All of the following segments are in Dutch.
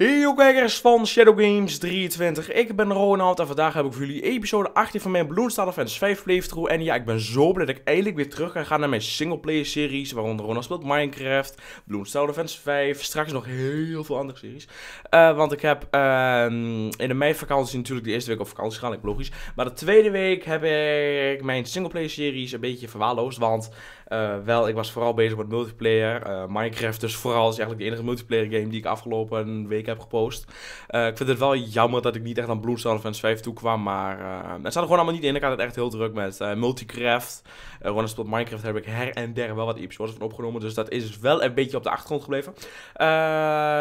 Hey kijkers van Shadow Games 23, ik ben Ronald en vandaag heb ik voor jullie episode 18 van mijn Bloomstar Defense 5 playthrough. En ja, ik ben zo blij dat ik eindelijk weer terug ga naar mijn singleplayer series, waaronder Ronald speelt Minecraft, Bloonstar Defense 5, straks nog heel veel andere series. Eh, want ik heb ehm, in de meivakantie natuurlijk de eerste week op vakantie gegaan, ik logisch. Maar de tweede week heb ik mijn singleplayer series een beetje verwaarloosd, want... Eh, wel, ik was vooral bezig met multiplayer. Eh, Minecraft dus vooral is eigenlijk de enige multiplayer game die ik afgelopen week heb gepost. Eh, ik vind het wel jammer dat ik niet echt aan Bloedstof en 5 toe kwam. Maar uh, het staat er gewoon allemaal niet in. Ik had het echt heel druk met uh, Multicraft. Eh, gewoon een spot Minecraft heb ik her en der wel wat episodes van opgenomen. Dus dat is wel een beetje op de achtergrond gebleven.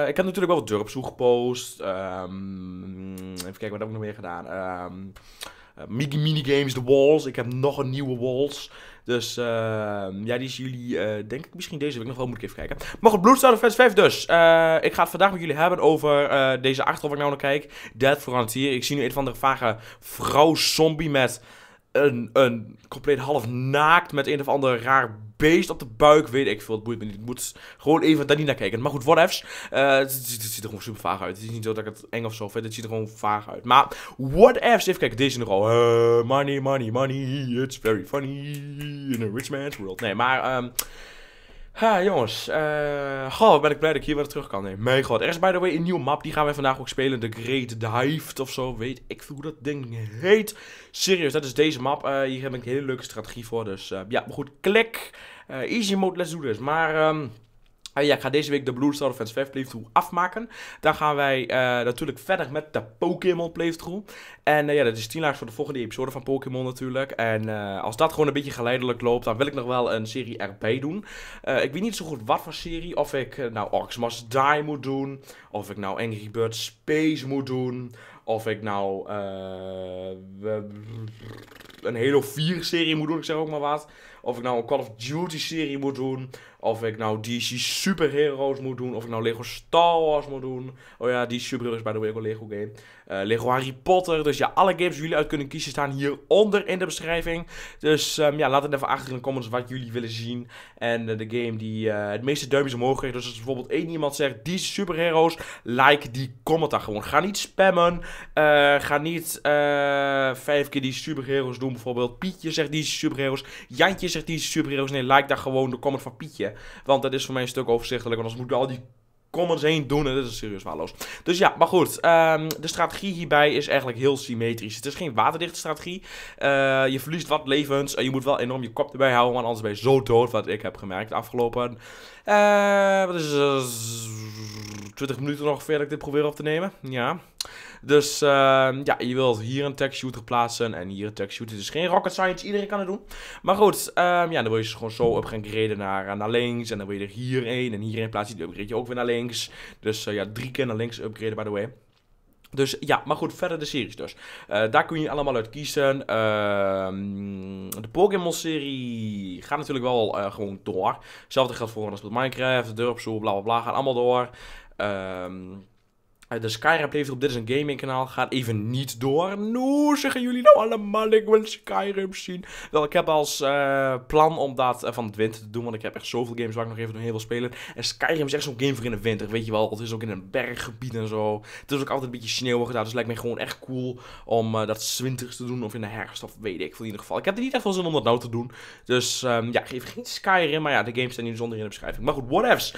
ik heb natuurlijk wel wat Durpsoe gepost. Ehm, even kijken, wat heb ik nog meer gedaan? Um, mini minigames, the walls. Ik heb nog een nieuwe walls. Dus uh, ja, die zien jullie, eh, denk ik, misschien deze week nog wel moet ik even kijken. Maar goed, Bloodstone Fest 5 dus. Eh, ik ga het vandaag met jullie hebben over eh, deze achterhoofd waar ik nou naar kijk. Dead Frontier. Ik zie nu een van de vage vrouw-zombie met een, een compleet half naakt met een of ander raar beest op de buik. Weet ik veel, het boeit me niet. Ik moet gewoon even daar niet naar kijken. Maar goed, what eh, if's het, ziet, er gewoon super vaag uit. Het is niet zo dat ik het eng of zo vind. Het ziet er gewoon vaag uit. Maar if's Even kijken, deze nog eh, money, money, money. It's very funny in a rich man's world. Nee, maar... Ehm, Ha, jongens. Uh, goh, ben ik blij dat ik hier weer terug kan. Nee, mijn god. Er is, by the way, een nieuwe map. Die gaan wij vandaag ook spelen. De Great Dived, of zo. Weet ik hoe dat ding heet. Serieus, dat is deze map. Eh, hier heb ik een hele leuke strategie voor. Dus eh, ja, maar goed. Klik. easy mode, let's do this. Maar... Ehm, ja, ik ga deze week de Blue Star Fans 5 playthrough afmaken. Dan gaan wij eh, natuurlijk verder met de Pokémon playthrough. En eh, ja, dat is 10 laags voor de volgende episode van Pokémon natuurlijk. En eh, als dat gewoon een beetje geleidelijk loopt, dan wil ik nog wel een serie erbij doen. ik weet niet zo goed wat voor serie. Of ik nou Orcs Must Die moet doen. Of ik nou Angry Birds Space moet doen. Of ik nou een Halo 4 serie moet doen, ik zeg ook maar wat. Of ik nou een Call of Duty serie moet doen. Of ik nou DC superheroes moet doen. Of ik nou Lego Star Wars moet doen. Oh ja, die superheroes is bij de way ook Lego game. Eh, Lego Harry Potter. Dus ja, alle games die jullie uit kunnen kiezen staan hieronder in de beschrijving. Dus ehm, ja, laat het even achter in de comments wat jullie willen zien. En eh, de game die eh, het meeste duimpjes omhoog krijgt. Dus als bijvoorbeeld één iemand zegt die superheroes, like die comment dan gewoon. Ga niet spammen. ga niet vijf keer die superheroes doen. Bijvoorbeeld Pietje zegt die superheroes. Jantje zegt die superheroes. Nee, like daar gewoon de comment van Pietje. Want dat is voor mij een stuk overzichtelijk. Want als moet ik al die comments heen doen. En dat is serieus waardeloos. Dus ja, maar goed. Ehm, de strategie hierbij is eigenlijk heel symmetrisch. Het is geen waterdichte strategie. Eh, je verliest wat levens. en je moet wel enorm je kop erbij houden. Want anders ben je zo dood. Wat ik heb gemerkt afgelopen... Eh, wat is 20 eh, minuten ongeveer dat ik dit probeer op te nemen. Ja. Dus ehm, ja, je wilt hier een tech shooter plaatsen. En hier een tech shooter. Het is geen rocket science. Iedereen kan het doen. Maar goed. Ehm, ja, dan wil je ze gewoon zo op gaan graden naar, naar links. En dan wil je er hierheen. en hierheen plaatsen. Die upgrade je ook weer naar links links. Dus eh, ja, drie keer naar links upgraden, by the way. Dus ja, maar goed, verder de series dus. Eh, daar kun je allemaal uit kiezen. Ehm, de Pokémon-serie gaat natuurlijk wel eh, gewoon door. Hetzelfde geldt voor als met Minecraft, Durpsoe, bla bla bla, gaan allemaal door. Ehm eh, de Skyrim levert op Dit is een Gaming kanaal gaat even niet door. Nou, zeggen jullie nou allemaal, ik wil Skyrim zien. Wel, ik heb als eh, plan om dat eh, van het winter te doen, want ik heb echt zoveel games waar ik nog even doorheen wil spelen. En Skyrim is echt zo'n game voor in de winter, weet je wel. Het is ook in een berggebied en zo. Het is ook altijd een beetje sneeuw gedaan. dus lijkt me gewoon echt cool om uh, dat winter te doen of in de herfst of weet ik veel in ieder geval. Ik heb er niet echt veel zin om dat nou te doen. Dus ehm, ja, geef geen Skyrim, maar ja, de games staan hier zonder in de beschrijving. Maar goed, whatevs.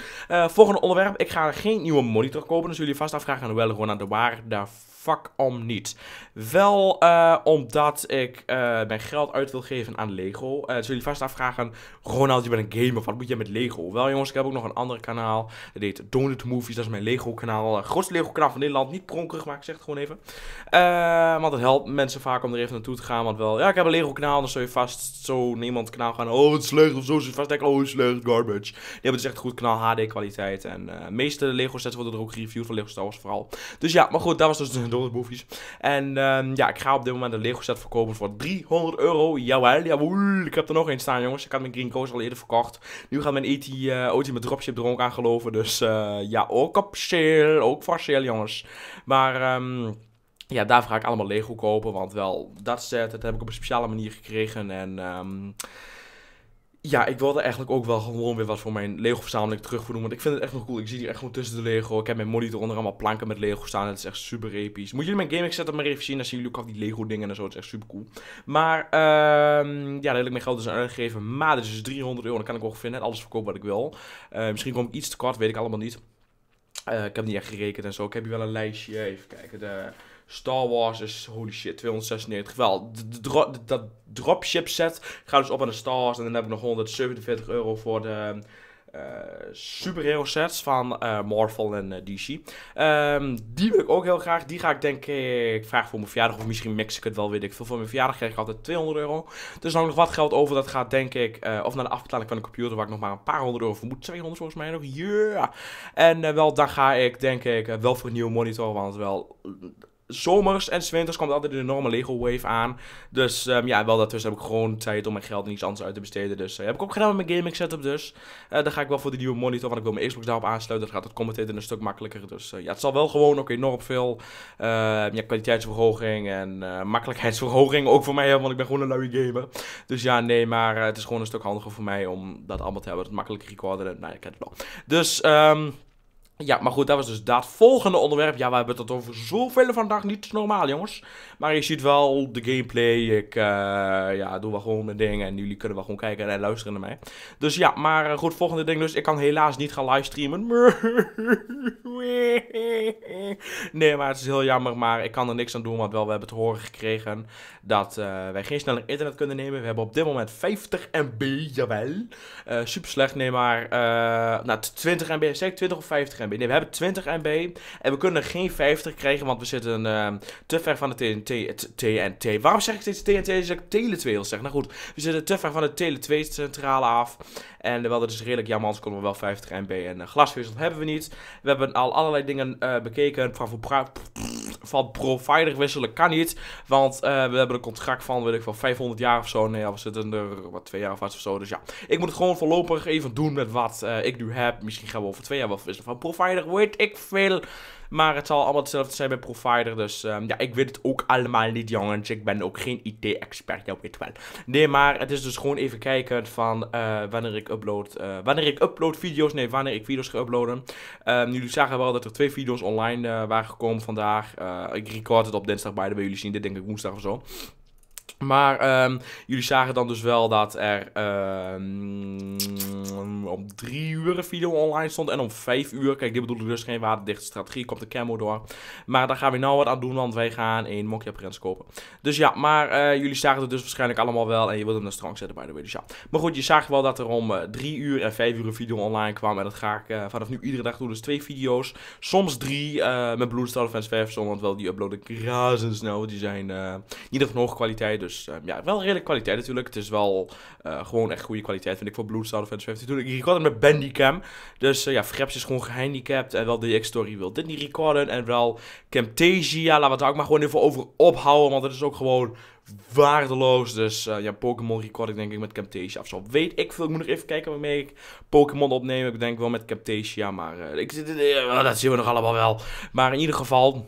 volgende onderwerp, ik ga geen nieuwe monitor kopen, dus jullie vast afvragen wel gewoon aan de waarde fuck om niet. Wel eh, omdat ik eh, mijn geld uit wil geven aan Lego. Eh, zullen jullie vast afvragen, Ronald, je bent een gamer, wat moet je met Lego? Wel jongens, ik heb ook nog een ander kanaal. Dat heet Donut Movies, dat is mijn Lego kanaal. Het grootste Lego kanaal van Nederland, niet pronkerig, maar ik zeg het gewoon even. want het helpt mensen vaak om er even naartoe te gaan. Want wel, ja, ik heb een Lego kanaal, dan zul je vast zo niemand kanaal gaan. Oh, het is slecht, of zo, zul je vast denken, oh, het is slecht, garbage. Nee, maar het is echt een goed kanaal, HD kwaliteit. En de meeste Lego sets worden er ook reviewed van Lego Star Wars dus ja, maar goed, dat was dus de boefies. En ehm, ja, ik ga op dit moment een Lego set verkopen voor 300 euro. Jawel, jawel. Ik heb er nog één staan, jongens. Ik had mijn Green Coast al eerder verkocht. Nu gaat mijn ET, uh, eh, OT met dropship er ook Dus eh, ja, ook op sale. Ook voor sale, jongens. Maar... Ehm, ja, daar ga ik allemaal Lego kopen. Want wel, dat set, dat heb ik op een speciale manier gekregen. En um, ja, ik wilde eigenlijk ook wel gewoon weer wat voor mijn Lego-verzameling terugvoeren. Want ik vind het echt nog cool. Ik zie hier echt gewoon tussen de Lego. Ik heb mijn monitor onder allemaal planken met Lego staan. Het is echt super episch. Moet jullie mijn gaming setup maar even zien. Dan zien jullie ook al die Lego-dingen en zo. Het is echt super cool. Maar um, ja, daar heb ik mijn geld dus aan Maar dit dus is dus 300 euro. Dan kan ik wel vinden alles verkopen wat ik wil. Eh, misschien kom ik iets te kort, weet ik allemaal niet. Eh, ik heb niet echt gerekend en zo. Ik heb hier wel een lijstje. Even kijken. De Star Wars is, holy shit, 296. Wel, dat dropship set gaat dus op aan de Star Wars. En dan heb ik nog 147 euro voor de uh, superhero sets van eh, Marvel en eh, DC. Ehm, die wil ik ook heel graag. Die ga ik denk ik vraag voor mijn verjaardag. Of misschien mix ik het wel, weet ik veel. Voor mijn verjaardag krijg ik altijd 200 euro. Dus dan nog wat geld over. Dat gaat denk ik of naar de afbetaling van de computer. Waar ik nog maar een paar honderd euro voor moet. 200 volgens mij nog. Ja! Yeah! En wel, dan ga ik denk ik wel voor een nieuwe monitor. Want wel zomers en winters komt altijd een enorme Lego wave aan. Dus ehm, ja, wel daartussen heb ik gewoon tijd om mijn geld en iets anders uit te besteden. Dus eh, heb ik ook gedaan met mijn gaming setup dus. Uh, dan ga ik wel voor die nieuwe monitor, want ik wil mijn Xbox daarop aansluiten. Dan gaat het commenteren een stuk makkelijker. Dus eh, ja, het zal wel gewoon ook enorm veel ehm, ja, kwaliteitsverhoging en makkelijkheidsverhoging ook voor mij hebben. Want ik ben gewoon een luie gamer. Dus ja, nee, maar het is gewoon een stuk handiger voor mij om dat allemaal te hebben. Dat makkelijker recorden, Nou, ik ken het wel. Dus... ehm ja, maar goed, dat was dus dat volgende onderwerp. Ja, we hebben het over zoveel vandaag. Niet normaal, jongens. Maar je ziet wel de gameplay. Ik eh, ja, doe wel gewoon mijn dingen. En jullie kunnen wel gewoon kijken en luisteren naar mij. Dus ja, maar eh, goed, volgende ding dus. Ik kan helaas niet gaan livestreamen. Nee, maar het is heel jammer. Maar ik kan er niks aan doen. Want wel, we hebben te horen gekregen dat eh, wij geen sneller internet kunnen nemen. We hebben op dit moment 50 MB, jawel. Uh, super slecht, nee maar... nou, 20 MB, zeg 20 of 50 MB? Nee, we hebben 20 MB. En we kunnen geen 50 krijgen, want we zitten ehm, te ver van de TNT, TNT. Waarom zeg ik steeds TNT? Dus ik Tele 2 Nou goed, we zitten te ver van de Tele 2 centrale af. En eh, wel, dat is redelijk jammer, anders konden we wel 50 MB. En eh, glasvezel hebben we niet. We hebben al allerlei dingen eh, bekeken. Van van provider wisselen kan niet. Want eh, we hebben een contract van, weet ik van 500 jaar of zo. Nee, we zitten er wat twee jaar of wat of zo. Dus ja, ik moet het gewoon voorlopig even doen met wat eh, ik nu heb. Misschien gaan we over twee jaar wel wisselen van provider, weet ik veel. Maar het zal allemaal hetzelfde zijn bij provider. Dus ehm, ja, ik weet het ook allemaal niet, jongens. Dus ik ben ook geen IT-expert, jij weet wel. Nee, maar het is dus gewoon even kijken van eh, wanneer ik upload. Eh, wanneer ik upload video's. Nee, wanneer ik video's ga uploaden. Ehm, jullie zagen wel dat er twee video's online eh, waren gekomen vandaag. ik record het op dinsdag, bij de Jullie zien dit denk ik woensdag of zo. Maar ehm, jullie zagen dan dus wel dat er ehm, om drie uur een video online stond. En om vijf uur, kijk, dit bedoel ik dus geen waterdichte strategie, komt de camo door. Maar daar gaan we nou wat aan doen, want wij gaan een Mokia Prins kopen. Dus ja, maar eh, jullie zagen het dus waarschijnlijk allemaal wel. En je wilt hem naar strong zetten, by the way. Dus ja. Maar goed, je zag wel dat er om eh, drie uur en vijf uur een video online kwam. En dat ga ik eh, vanaf nu iedere dag doen. Dus twee video's, soms drie met Bloodstone Fans 5. want wel die uploaden ik razendsnel. Die zijn niet van hoge kwaliteit, dus dus ehm, ja, wel redelijk kwaliteit natuurlijk. Het is wel eh, gewoon echt goede kwaliteit, vind ik, voor Bloodstone Defense 50. Toen ik recorden met Bandicam. Dus uh, ja, Fraps is gewoon gehandicapt. En wel de story wil dit niet recorden. En wel Camtasia. Laten we het ook maar gewoon even over ophouden. Want het is ook gewoon waardeloos. Dus eh, ja, Pokémon record ik denk ik met Camtasia of zo. Weet ik veel. Ik moet nog even kijken waarmee ik Pokémon opneem. Ik denk wel met Camtasia, maar ik, oh, dat zien we nog allemaal wel. Maar in ieder geval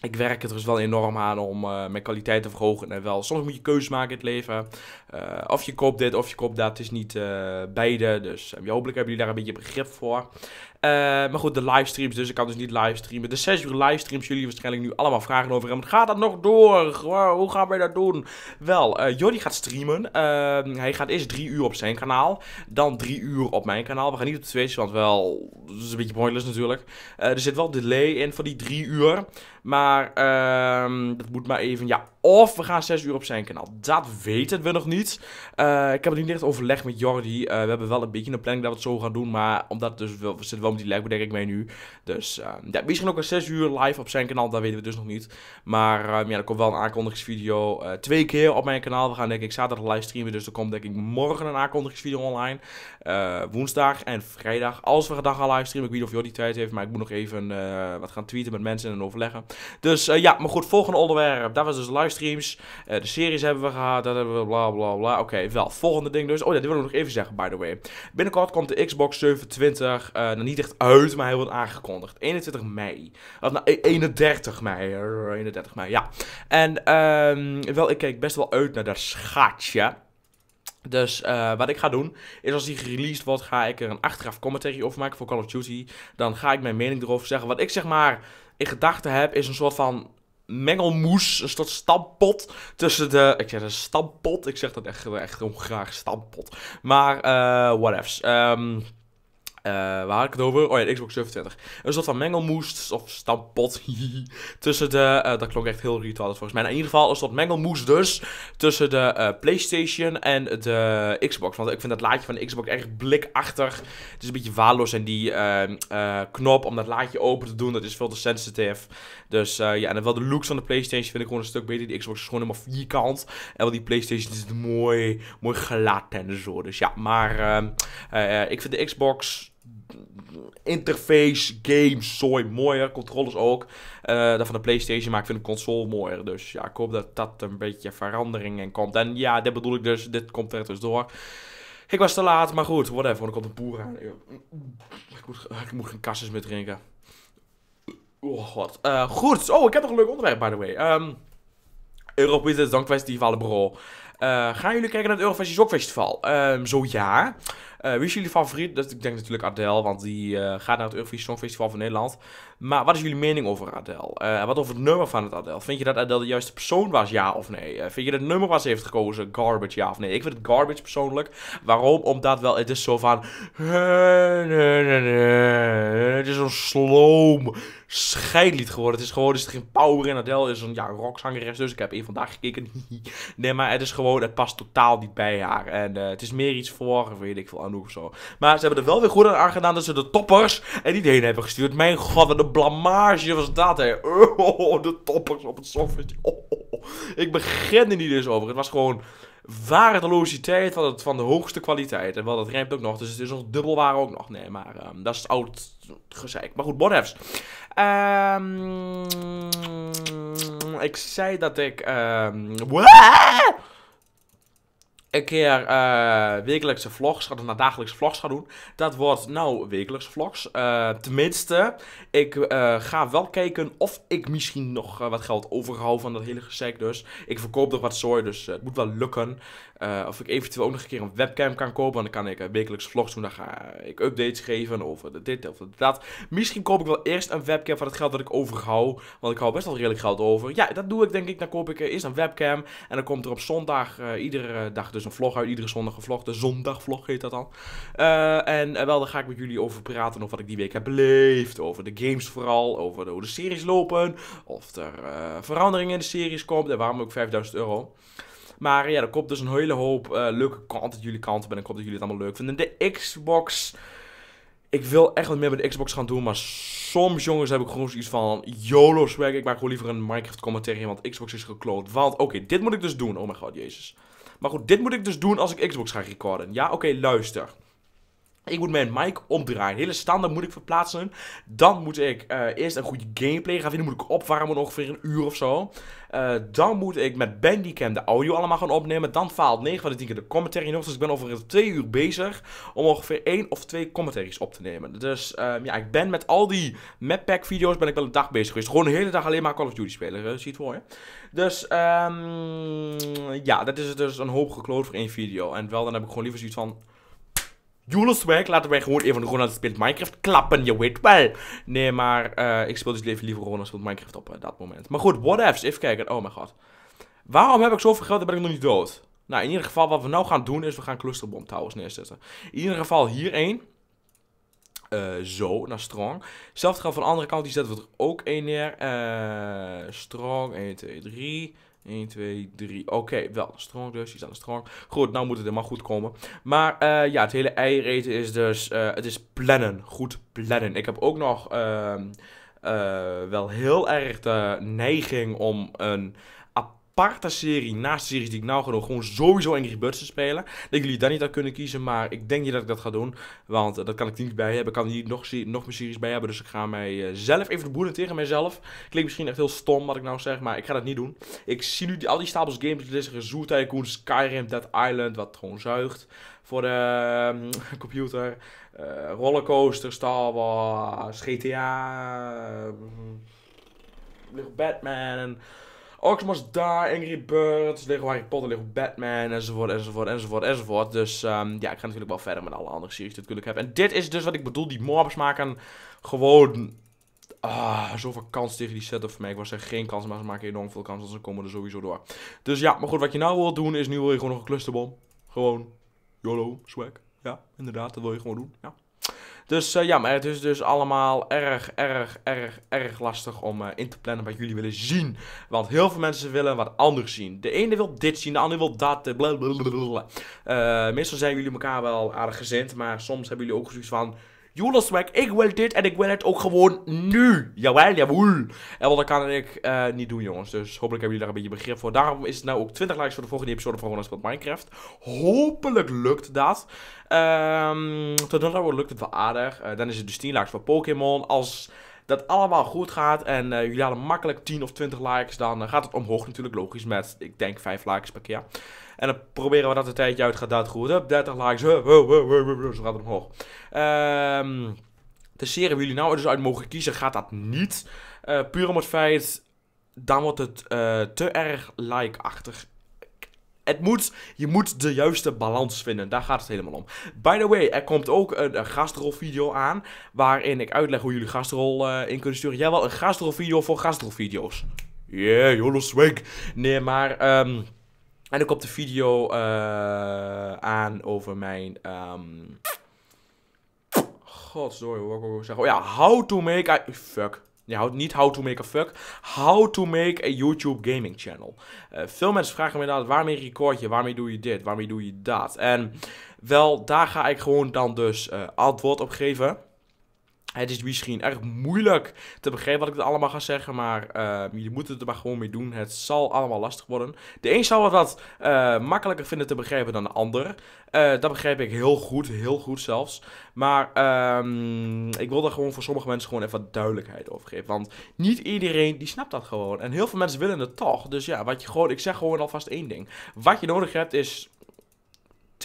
ik werk het dus wel enorm aan om eh, mijn kwaliteit te verhogen. En wel, soms moet je keuzes maken in het leven. Eh, of je koopt dit, of je koopt dat. Het is niet eh, beide. Dus hopelijk hebben jullie daar een beetje begrip voor. Eh, maar goed, de livestreams dus. Ik kan dus niet livestreamen. De 6 uur livestreams. Jullie waarschijnlijk nu allemaal vragen over hem. Gaat dat nog door? hoe gaan wij dat doen? Wel, uh, Jordi gaat streamen. Ehm, hij gaat eerst 3 uur op zijn kanaal. Dan 3 uur op mijn kanaal. We gaan niet op Twitch, want wel... Dat is een beetje pointless natuurlijk. Eh, er zit wel delay in van die 3 uur. Maar ehm, dat moet maar even... Ja, of we gaan 6 uur op zijn kanaal. Dat weten we nog niet. Eh, ik heb het niet echt overlegd met Jordi. Eh, we hebben wel een beetje een planning dat we het zo gaan doen. Maar omdat dus we, zitten wel met die lag, denk ik mee nu. Dus uh, ja, misschien ook een 6 uur live op zijn kanaal. Dat weten we dus nog niet. Maar ehm, ja, er komt wel een aankondigingsvideo. Eh, twee keer op mijn kanaal. We gaan denk ik zaterdag live streamen. Dus er komt denk ik morgen een aankondigingsvideo online. woensdag en vrijdag. Als we dag gaan livestreamen, Ik weet niet of Jordi tijd heeft. Maar ik moet nog even wat gaan tweeten met mensen en overleggen. Dus ja, maar goed. Volgende onderwerp. Dat was dus live livestreams. Eh, de series hebben we gehad, dat hebben we bla bla bla. Oké, wel. Volgende ding dus. Oh ja, dit wil ik nog even zeggen, by the way. Binnenkort komt de Xbox 720 eh, nou, niet echt uit, maar hij wordt aangekondigd. 21 mei. Of nou, 31 e- mei. 31 mei, ja. En um, wel, ik kijk best wel uit naar dat schatje. Dus eh, wat ik ga doen, is als die gereleased wordt, ga ik er een achteraf commentary over maken voor Call of Duty. Dan ga ik mijn mening erover zeggen. Wat ik zeg maar in gedachten heb, is een soort van mengelmoes, een soort stampot tussen de... Ik zeg een stampot, ik zeg dat echt, echt gewoon graag, stampot. Maar, uh, whatevs. Um, eh, waar had ik het over? Oh ja, de Xbox 27. Een soort van mengelmoes of stampot tussen de... Eh, dat klonk echt heel retarded volgens mij. Nou, in ieder geval een soort mengelmoes dus tussen de eh, PlayStation en de Xbox. Want ik vind dat laadje van de Xbox echt blikachtig. Het is een beetje waarloos en die ehm, knop om dat laadje open te doen, dat is veel te sensitive. Dus ja, en dan wel de looks van de PlayStation vind ik gewoon een stuk beter. Die Xbox is gewoon helemaal vierkant. En wel die PlayStation is mooi, mooi glad en zo. Dus ja, maar ehm, ik vind de Xbox interface, games, zooi mooier. Controllers ook. Uh, eh, dat van de PlayStation, maar ik vind de console mooier. Dus ja, ik hoop dat dat een beetje verandering in komt. En ja, dit bedoel ik dus. Dit komt er dus door. Ik was te laat, maar goed, whatever. Want er komt een boer aan. Ik moet, ik moet geen kasses meer drinken. Oh, god. Eh, goed. Oh, ik heb nog een leuk onderwerp, by the way. Um, Europese Songfestival, bro. Eh, gaan jullie kijken naar het Eurovisie Songfestival? Ehm, zo ja. Eh, wie is jullie favoriet? Dat, ik denk natuurlijk Adele, want die eh, gaat naar het Eurovisie Songfestival van Nederland. Maar wat is jullie mening over Adele? Eh, wat over het nummer van het Adele? Vind je dat Adele de juiste persoon was, ja of nee? Eh, vind je dat het nummer wat ze heeft gekozen garbage, ja of nee? Ik vind het garbage persoonlijk. Waarom? Omdat wel, het is zo van... Het is zo'n sloom scheidlied geworden. Het is gewoon, er zit geen power in. Adele is een ja, rockzangeres, dus ik heb één vandaag gekeken. nee, maar het is gewoon, het past totaal niet bij haar. En eh, het is meer iets voor, weet ik veel, Anouk of zo. Maar ze hebben er wel weer goed aan gedaan dat ze de toppers en niet heen hebben gestuurd. Mijn god, wat een blamage was dat, hè. Oh, de toppers op het software ik oh, oh, oh. Ik niet eens over. Het was gewoon waardeloositeit van, het, van de hoogste kwaliteit. En wel, dat rijmt ook nog, dus het is nog dubbel waar ook nog. Nee, maar ehm, dat is oud gezeik. Maar goed, Bonhefs. Um, ehm, ik zei dat ik... Um, een keer eh, wekelijkse vlogs, dat naar dagelijkse vlogs gaan doen. Dat wordt nou wekelijkse vlogs. Eh, tenminste, ik eh, ga wel kijken of ik misschien nog wat geld overhoud van dat hele gezeik dus. Ik verkoop nog wat zooi, dus het moet wel lukken. of ik eventueel ook nog een keer een webcam kan kopen, dan kan ik wekelijkse vlogs doen. Dan ga ik updates geven over dit of dat. Misschien koop ik wel eerst een webcam van het geld dat ik overhoud, want ik hou best wel redelijk geld over. Ja, dat doe ik denk ik. Dan koop ik eerst een webcam en dan komt er op zondag iedere dag dus een vlog uit, iedere zondag gevlogd, De zondagvlog heet dat dan. Eh, en eh, wel, daar ga ik met jullie over praten. over wat ik die week heb beleefd. Over de games vooral. Over hoe de series lopen. Of er eh, veranderingen in de series komt. En waarom ook 5000 euro. Maar ja, er komt dus een hele hoop uh, leuke dat jullie kant. En ik hoop dat jullie het allemaal leuk vinden. De Xbox. Ik wil echt wat meer met de Xbox gaan doen. Maar soms, jongens, heb ik gewoon zoiets van YOLO swag. Ik maak gewoon liever een Minecraft commentaar Want Xbox is gekloot. Want, oké, dit moet ik dus doen. Oh mijn god, jezus. Maar goed, dit moet ik dus doen als ik Xbox ga recorden. Ja, oké, luister. Ik moet mijn mic omdraaien. Hele standaard moet ik verplaatsen. Dan moet ik eh, eerst een goede gameplay gaan vinden. Moet ik opwarmen ongeveer een uur of zo. Eh, dan moet ik met Bandicam de audio allemaal gaan opnemen. Dan faalt 9 van de 10 keer de commentary nog. Dus ik ben over 2 uur bezig om ongeveer 1 of 2 commentaries op te nemen. Dus ehm, ja, ik ben met al die mappack video's ben ik wel een dag bezig geweest. Gewoon een hele dag alleen maar Call of Duty spelen. ziet je het voor je? Dus ehm, ja, dat is dus een hoop gekloot voor één video. En wel, dan heb ik gewoon liever zoiets van... Juleswag laten wij gewoon even Ronald speelt Minecraft klappen, je weet wel. Nee, maar eh, ik speel dus even liever gewoon speelt Minecraft op eh, dat moment. Maar goed, what even kijken. Oh mijn god. Waarom heb ik zoveel geld en ben ik nog niet dood? Nou, in ieder geval wat we nou gaan doen is we gaan clusterbom towers neerzetten. In ieder geval hier één. Eh, zo, naar strong. Hetzelfde geldt van de andere kant, die zetten we er ook één neer. strong, 1, 2, 3. 1, 2, 3. Oké, wel een strong dus. Die is aan de strong. Goed, nou moet het helemaal goed komen. Maar uh, ja, het hele eier is dus... Uh, het is plannen. Goed plannen. Ik heb ook nog uh, wel heel erg de neiging om een aparte serie naast de series die ik nou ga doen, gewoon sowieso Angry Birds te spelen. Dat jullie daar niet aan kunnen kiezen, maar ik denk niet dat ik dat ga doen. Want eh, dat kan ik niet bij hebben, ik kan niet nog, nog meer series bij hebben. Dus ik ga mijzelf eh, even de boeren tegen mijzelf. Klinkt misschien echt heel stom wat ik nou zeg, maar ik ga dat niet doen. Ik zie nu die, al die stapels games Zoet Zoo Tycoon, Skyrim, Dead Island, wat gewoon zuigt voor de ehm, computer. Uh, rollercoaster, Star Wars, ehm, GTA, uh, Batman en Oxmas daar, Angry Birds, Lego Harry Potter, Lego Batman, enzovoort, enzovoort, enzovoort, enzovoort. Dus ehm, ja, ik ga natuurlijk wel verder met alle andere series die ik natuurlijk heb. En dit is dus wat ik bedoel, die mobs maken gewoon... Ah, zoveel kans tegen die setup voor mij. Ik was er geen kans, maar ze maken enorm veel kans, want ze komen er sowieso door. Dus ja, maar goed, wat je nou wilt doen is, nu wil je gewoon nog een clusterbom. Gewoon, YOLO, swag. Ja, inderdaad, dat wil je gewoon doen, ja. Dus eh, ja, maar het is dus allemaal erg, erg, erg, erg lastig om eh, in te plannen wat jullie willen zien. Want heel veel mensen willen wat anders zien. De ene wil dit zien, de ander wil dat. Eh, blablabla. meestal zijn jullie elkaar wel aardig gezind, maar soms hebben jullie ook zoiets van... Jolaswag, ik wil dit en ik wil het ook gewoon nu. Jawel, jawel. En wat dat kan ik eh, niet doen, jongens. Dus hopelijk hebben jullie daar een beetje begrip voor. Daarom is het nou ook 20 likes voor de volgende episode van Ronald Minecraft. Hopelijk lukt dat. Um, tot dan toe lukt het wel aardig. Eh, dan is het dus 10 likes voor Pokémon. Als dat allemaal goed gaat en uh, jullie hadden makkelijk 10 of 20 likes, dan eh, gaat het omhoog natuurlijk logisch met, ik denk, 5 likes per keer. En dan proberen we dat een tijdje uit, gaat dat goed, Hup, 30 likes, zo gaat het omhoog. Ehm... Um, de serie waar jullie nou dus uit mogen kiezen, gaat dat niet. Uh, puur om het feit, dan wordt het uh, te erg like-achtig het moet, je moet de juiste balans vinden. Daar gaat het helemaal om. By the way, er komt ook een, een gastrolvideo aan. Waarin ik uitleg hoe jullie gastrol eh, in kunnen sturen. wel een gastrolvideo voor gastrolvideo's. Yeah, YOLO swag. Nee, maar... Um, en ik komt de video uh, aan over mijn... Um, sorry, hoe ik ook zeggen. Oh ja, how to make... I fuck. Ja, niet how to make a fuck. How to make a YouTube gaming channel. Eh, veel mensen vragen me inderdaad, waarmee record je? Waarmee doe je dit? Waarmee doe je dat? En wel, daar ga ik gewoon dan dus uh, antwoord op geven. Het is misschien erg moeilijk te begrijpen wat ik er allemaal ga zeggen, maar eh, je moet het er maar gewoon mee doen. Het zal allemaal lastig worden. De een zal het wat eh, makkelijker vinden te begrijpen dan de ander. Eh, dat begrijp ik heel goed, heel goed zelfs. Maar ehm, ik wil daar gewoon voor sommige mensen gewoon even wat duidelijkheid over geven. Want niet iedereen die snapt dat gewoon. En heel veel mensen willen het toch. Dus ja, wat je gewoon, ik zeg gewoon alvast één ding. Wat je nodig hebt is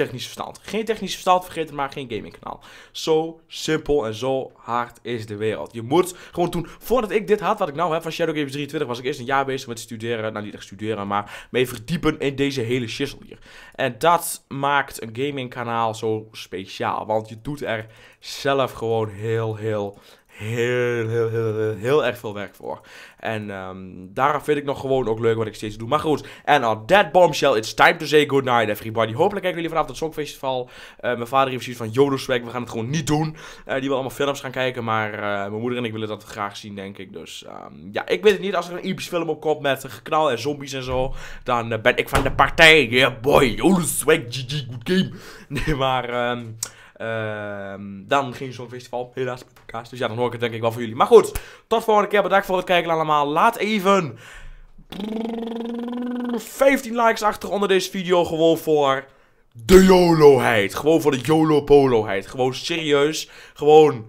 technisch verstand. Geen technisch verstand, vergeet het maar, geen gaming kanaal. Zo simpel en zo hard is de wereld. Je moet gewoon toen, voordat ik dit had, wat ik nou heb van Shadow Games 23, was ik eerst een jaar bezig met studeren. Nou, niet echt studeren, maar mee verdiepen in deze hele shizzle hier. En dat maakt een gamingkanaal zo speciaal, want je doet er zelf gewoon heel, heel heel, heel, heel, heel, erg veel werk voor. En um, daarom vind ik nog gewoon ook leuk wat ik steeds doe. Maar goed, en on that bombshell, it's time to say goodnight everybody. Hopelijk kijken jullie vanavond het Songfestival. Uh, mijn vader heeft zoiets van, Jodo Swag, we gaan het gewoon niet doen. Eh, die wil allemaal films gaan kijken, maar uh, mijn moeder en ik willen dat graag zien, denk ik. Dus um, ja, ik weet het niet. Als er een episch film op komt met geknal en zombies en zo, dan ben ik van de partij. Yeah boy, Jodo Swag, GG, good game. Nee, maar... Um, Ehm, dan ging zo'n festival helaas met Dus ja, dan hoor ik het denk ik wel voor jullie. Maar goed, tot volgende keer. Bedankt voor het kijken allemaal. Laat even 15 likes achter onder deze video. Gewoon voor de YOLO-heid. Gewoon voor de YOLO-polo-heid. Gewoon serieus. Gewoon.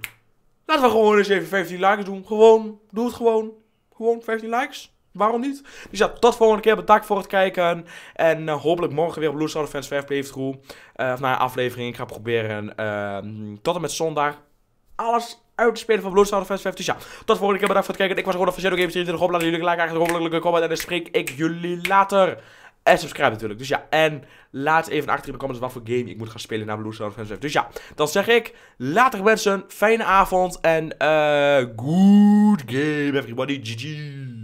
Laten we gewoon eens even 15 likes doen. Gewoon. Doe het gewoon. Gewoon 15 likes waarom niet? Dus ja, tot volgende keer. Bedankt voor het kijken. En eh, hopelijk morgen weer op Blue Fans 5 Playthrough. Eh, of na nou aflevering. Ik ga proberen ehm, tot en met zondag alles uit te spelen van Blue Fans 5. Dus ja, tot volgende keer. Bedankt voor het kijken. Ik was gewoon van Shadow Games 23. Laat jullie like krijgen. Hopelijk een comment. En dan spreek ik jullie later. En subscribe natuurlijk. Dus ja, en laat even achter in de comments wat voor game ik moet gaan spelen naar Blue Fans 5. Dus ja, dan zeg ik later mensen. Fijne avond. En eh, good game everybody. GG.